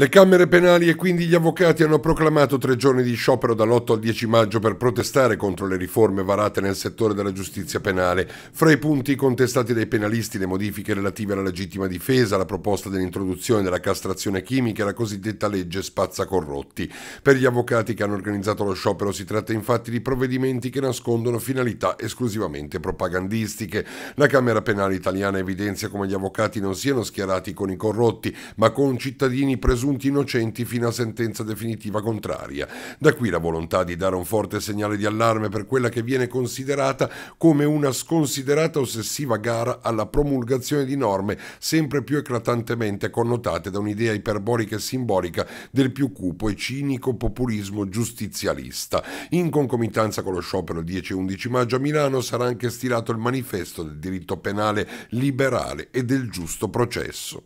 Le Camere penali e quindi gli avvocati hanno proclamato tre giorni di sciopero dall'8 al 10 maggio per protestare contro le riforme varate nel settore della giustizia penale. Fra i punti contestati dai penalisti le modifiche relative alla legittima difesa, la proposta dell'introduzione della castrazione chimica e la cosiddetta legge spazza corrotti. Per gli avvocati che hanno organizzato lo sciopero si tratta infatti di provvedimenti che nascondono finalità esclusivamente propagandistiche. La Camera penale italiana evidenzia come gli avvocati non siano schierati con i corrotti, ma con cittadini presunti presunti innocenti fino a sentenza definitiva contraria. Da qui la volontà di dare un forte segnale di allarme per quella che viene considerata come una sconsiderata ossessiva gara alla promulgazione di norme sempre più eclatantemente connotate da un'idea iperbolica e simbolica del più cupo e cinico populismo giustizialista. In concomitanza con lo sciopero 10 e 11 maggio a Milano sarà anche stilato il manifesto del diritto penale liberale e del giusto processo.